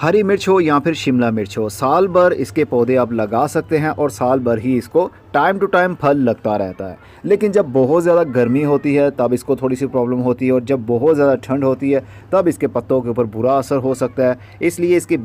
हरी मिर्च हो या फिर शिमला मिर्च हो साल भर इसके पौधे आप लगा सकते हैं और साल भर ही इसको टाइम टू टाइम फल लगता रहता है लेकिन जब बहुत ज़्यादा गर्मी होती है तब इसको थोड़ी सी प्रॉब्लम होती है और जब बहुत ज़्यादा ठंड होती है तब इसके पत्तों के ऊपर बुरा असर हो सकता है इसलिए इसकी